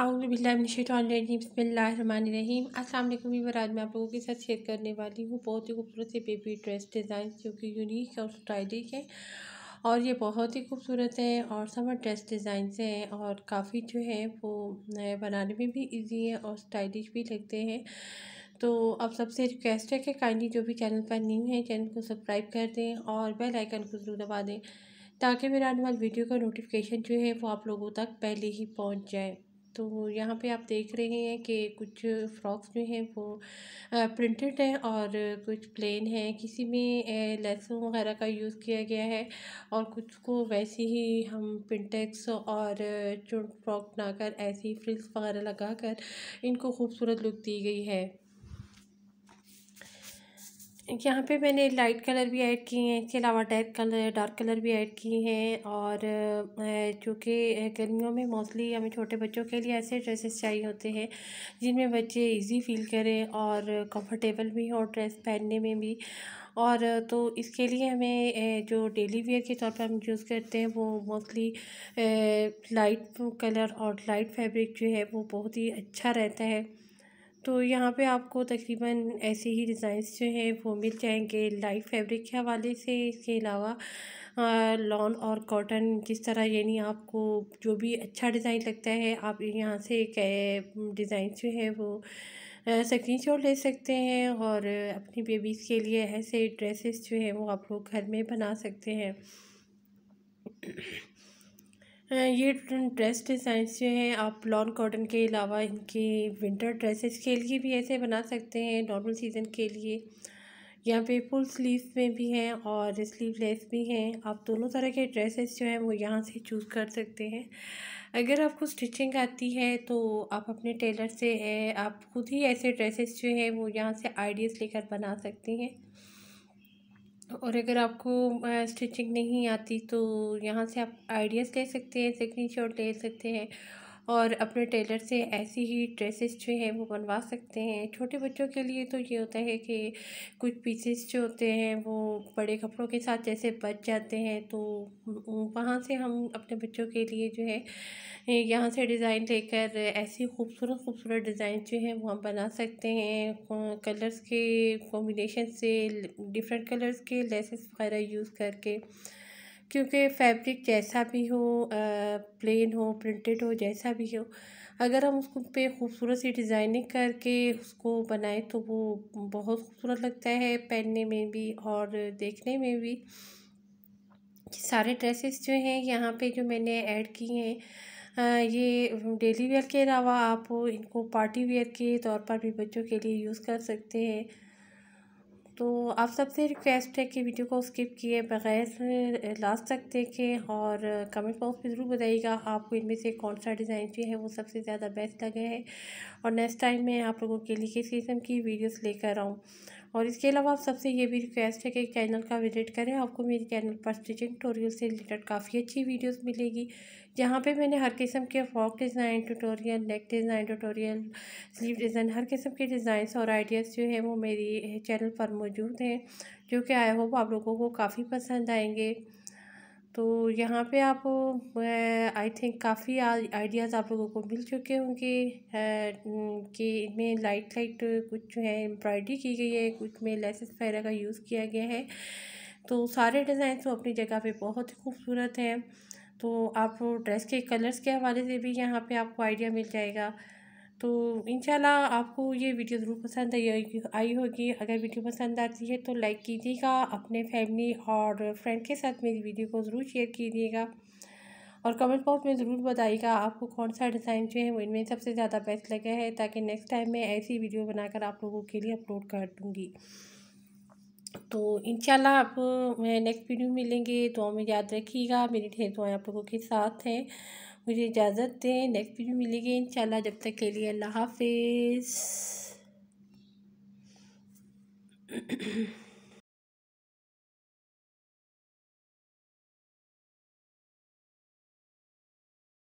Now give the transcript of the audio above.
बसमीम असल वीवर आज मैं आप लोगों के साथ शेयर करने वाली हूँ बहुत ही खूबसूरत से बेबी ड्रेस डिज़ाइन जो कि यूनिक और स्टाइलिश है और ये बहुत ही खूबसूरत है और समर ड्रेस डिज़ाइन से हैं और काफ़ी जो है वो बनाने में भी इजी है और स्टाइलिश भी लगते हैं तो अब सबसे रिक्वेस्ट है कि काइंडली जो भी चैनल पर न्यू है चैनल को सब्सक्राइब कर दें और बेल आइकन को ज़रूर दबा दें ताकि मेरा आने वाली वीडियो का नोटिफिकेशन जो है वो आप लोगों तक पहले ही पहुंच जाए तो यहाँ पे आप देख रहे हैं कि कुछ फ्रॉक्स जो हैं वो प्रिंटेड हैं और कुछ प्लेन हैं किसी में लहसुन वगैरह का यूज़ किया गया है और कुछ को वैसे ही हम पिंटेक्स और चुन फ्रॉक बनाकर ऐसी फ्रिल्स वगैरह लगाकर इनको खूबसूरत लुक दी गई है यहाँ पे मैंने लाइट कलर भी ऐड किए हैं इसके अलावा डार्क कलर डार्क कलर भी ऐड किए हैं और चूँकि गर्मियों में मोस्टली हमें छोटे बच्चों के लिए ऐसे ड्रेसेस चाहिए होते हैं जिनमें बच्चे इजी फील करें और कंफर्टेबल भी हो ड्रेस पहनने में भी और तो इसके लिए हमें जो डेली वेयर के तौर पर हम यूज़ करते हैं वो मोस्टली लाइट कलर और लाइट फैब्रिक जो है वो बहुत ही अच्छा रहता है तो यहाँ पे आपको तकरीबन ऐसे ही डिज़ाइंस जो हैं वो मिल जाएंगे लाइट फैब्रिक के हवाले से इसके अलावा लॉन और कॉटन जिस तरह यानी आपको जो भी अच्छा डिज़ाइन लगता है आप यहाँ से डिज़ाइन जो है वो स्क्रीन शॉट ले सकते हैं और अपनी बेबीज़ के लिए ऐसे ड्रेसेस जो हैं वो आप लोग घर में बना सकते हैं ये ड्रेस डिज़ाइंस जो हैं आप लॉन कॉटन के अलावा इनके विंटर ड्रेसेस के लिए भी ऐसे बना सकते हैं नॉर्मल सीज़न के लिए यहाँ पे फुल स्लीव में भी हैं और स्लीवलेस भी हैं आप दोनों तरह के ड्रेसेस जो हैं वो यहाँ से चूज़ कर सकते हैं अगर आपको स्टिचिंग आती है तो आप अपने टेलर से आप खुद ही ऐसे ड्रेसेस जो हैं वो यहाँ से आइडियाज़ लेकर बना सकती हैं और अगर आपको स्टिचिंग नहीं आती तो यहाँ से आप आइडियाज़ ले सकते हैं शॉट ले सकते हैं और अपने टेलर से ऐसी ही ड्रेसेस जो है वो बनवा सकते हैं छोटे बच्चों के लिए तो ये होता है कि कुछ पीसेस जो होते हैं वो बड़े कपड़ों के साथ जैसे बच जाते हैं तो वहाँ से हम अपने बच्चों के लिए जो है यहाँ से डिज़ाइन लेकर ऐसी खूबसूरत खूबसूरत डिज़ाइन जो है वो हम बना सकते हैं कलर्स के कॉम्बिनेशन से डिफरेंट कलर्स के लेसेस वगैरह यूज़ करके क्योंकि फैब्रिक जैसा भी हो प्लेन हो प्रिंटेड हो जैसा भी हो अगर हम उसको पे खूबसूरत सी डिज़ाइनिंग करके उसको बनाएं तो वो बहुत खूबसूरत लगता है पहनने में भी और देखने में भी सारे ड्रेसेस जो हैं यहाँ पे जो मैंने ऐड किए हैं ये डेली वेयर के अलावा आप इनको पार्टी वेयर के तौर पर भी बच्चों के लिए यूज़ कर सकते हैं तो आप सबसे रिक्वेस्ट है कि वीडियो को स्किप किए बगैर लास्ट तक देखें और कमेंट बॉक्स में ज़रूर बताइएगा आपको इनमें से कौन सा डिज़ाइन जो है वो सबसे ज़्यादा बेस्ट लगे हैं और नेक्स्ट टाइम मैं आप लोगों के लिए किसी किस्म की वीडियोस लेकर आऊँ और इसके अलावा आप सबसे ये भी रिक्वेस्ट है कि चैनल का विजिट करें आपको मेरे चैनल पर स्टिचिंग टोरियल से रिलेटेड काफ़ी अच्छी वीडियोस मिलेगी जहाँ पे मैंने हर किस्म के frock design tutorial neck design tutorial sleeve design हर किस्म के डिज़ाइंस और आइडियाज़ जो है वो मेरी चैनल पर मौजूद मौजूद हैं जो कि आई होप आप लोगों को काफ़ी पसंद आएंगे तो यहाँ पे आप आई थिंक काफ़ी आइडियाज़ आप लोगों को मिल चुके होंगे कि इनमें लाइट लाइट कुछ जो है एम्ब्रॉयडरी की गई है कुछ में लेसेस वगैरह का यूज़ किया गया है तो सारे डिज़ाइन तो अपनी जगह पे बहुत ही खूबसूरत हैं तो आप ड्रेस के कलर्स के हवाले से भी यहाँ पे आपको आइडिया मिल जाएगा तो इंशाल्लाह आपको ये वीडियो ज़रूर पसंद आई होगी अगर वीडियो पसंद आती है तो लाइक कीजिएगा अपने फैमिली और फ्रेंड के साथ मेरी वीडियो को ज़रूर शेयर कीजिएगा और कमेंट बॉक्स में ज़रूर बताइएगा आपको कौन सा डिज़ाइन जो है वो इनमें सबसे ज़्यादा बेस्ट लगा है ताकि नेक्स्ट टाइम मैं ऐसी वीडियो बनाकर आप लोगों के लिए अपलोड कर दूँगी तो इनशाला आप मैं नेक्स्ट वीडियो मिलेंगे तो हमें याद रखिएगा मेरी ढेर आप लोगों के साथ हैं मुझे इजाज़त दें नेक्स्ट वीडियो मिलेगी इंशाल्लाह जब तक के लिए अल्लाह हाफिज़